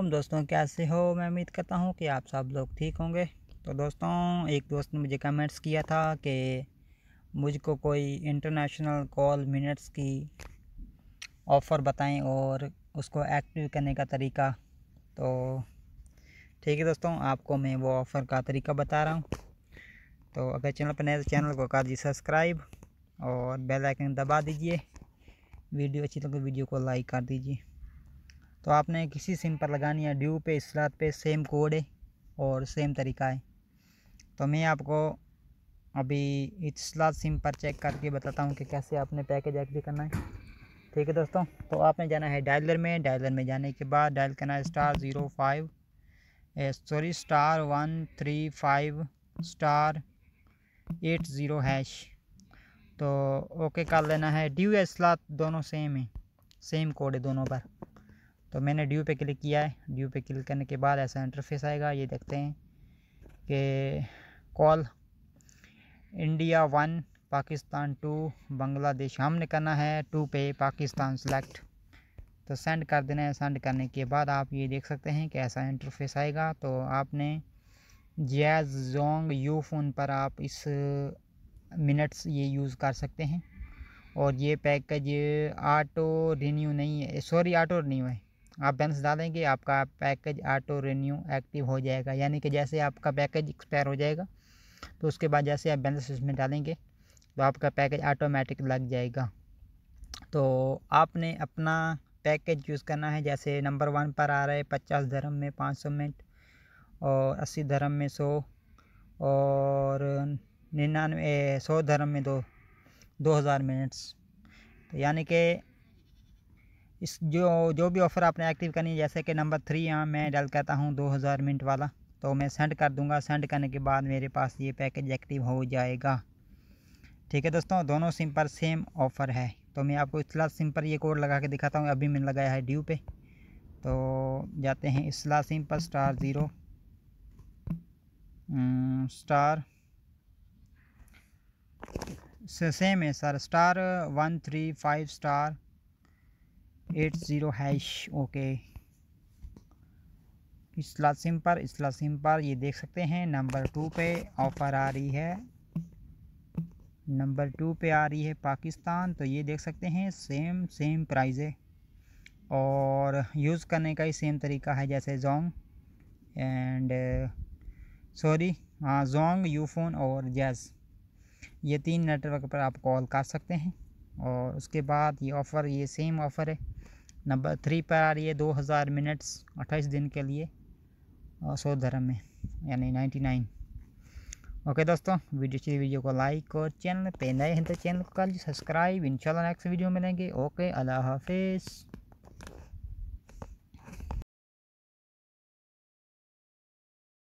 हम दोस्तों कैसे हो मैं उम्मीद करता हूँ कि आप सब लोग ठीक होंगे तो दोस्तों एक दोस्त ने मुझे कमेंट्स किया था कि मुझको कोई इंटरनेशनल कॉल मिनट्स की ऑफ़र बताएं और उसको एक्टिव करने का तरीका तो ठीक है दोस्तों आपको मैं वो ऑफ़र का तरीका बता रहा हूँ तो अगर चैनल पर नए तो चैनल को कर दीजिए सब्सक्राइब और बेल आइकन दबा दीजिए वीडियो अच्छी लगे तो वीडियो को लाइक कर दीजिए तो आपने किसी सिम पर लगानी है ड्यू पे इसरात पे सेम कोड है और सेम तरीका है तो मैं आपको अभी इसलात सिम पर चेक करके बताता हूँ कि कैसे आपने पैकेज एक्टिव करना है ठीक है दोस्तों तो आपने जाना है डायलर में डायलर में जाने के बाद डायल करना है star zero five sorry star one three five star eight zero hash तो ओके कर लेना है ड्यू या इसलात दोनों सेम है सेम कोड है दोनों पर तो मैंने ड्यू पे क्लिक किया है ड्यू पे क्लिक करने के बाद ऐसा इंटरफेस आएगा ये देखते हैं कि call India one Pakistan two Bangladesh हमने करना है टू पे पाकिस्तान सेलेक्ट तो सेंड कर देना है सेंड करने के बाद आप ये देख सकते हैं कि ऐसा इंटरफेस आएगा तो आपने जैज जोंग यू फ़ोन पर आप इस मिनट्स ये यूज़ कर सकते हैं और ये पैकेज ऑटो रिन्यू नहीं है सॉरी ऑटो रिन्यू है आप बैलेंस डालेंगे आपका पैकेज ऑटो रिन्यू एक्टिव हो जाएगा यानी कि जैसे आपका पैकेज एक्सपायर हो जाएगा तो उसके बाद जैसे आप बैलेंस इसमें डालेंगे तो आपका पैकेज ऑटोमेटिक लग जाएगा तो आपने अपना पैकेज यूज़ करना है जैसे नंबर वन पर आ रहे पचास धर्म में पाँच सौ मिनट और अस्सी धर्म में सौ और निन्यानवे सौ धर्म में दो दो हज़ार मिनट्स तो यानी कि इस जो जो भी ऑफ़र आपने एक्टिव करनी है जैसे कि नंबर थ्री यहाँ मैं डल कहता हूँ दो हज़ार मिनट वाला तो मैं सेंड कर दूँगा सेंड करने के बाद मेरे पास ये पैकेज एक्टिव हो जाएगा ठीक है दोस्तों दोनों सिम पर सेम ऑफ़र है तो मैं आपको इसला सिम पर ये कोड लगा के दिखाता हूँ अभी मैंने लगाया है ड्यू पे तो जाते हैं इसला सिम पर स्टार ज़ीरो स्टार सेम है sir star one three five star eight zero hash okay इसला सिम पर इसला सिम पर ये देख सकते हैं नंबर टू पे ऑफ़र आ रही है नंबर टू पे आ रही है पाकिस्तान तो ये देख सकते हैं सेम सेम प्राइस है और यूज़ करने का ही सेम तरीका है जैसे जोंग एंड सॉरी हाँ जोंग यूफोन और जैज़ ये तीन नेटवर्क पर आप कॉल कर सकते हैं और उसके बाद ये ऑफ़र ये सेम ऑफ़र है नंबर थ्री पर आ रही है दो हज़ार मिनट्स अट्ठाईस दिन के लिए और धर्म में यानी नाइन्टी नाइन ओके दोस्तों वीडियो चाहिए तो वीडियो को लाइक और चैनल पे नए हैं तो चैनल को कर सब्सक्राइब इंशाल्लाह नेक्स्ट वीडियो मिलेंगे ओके अल्लाह हाफिज़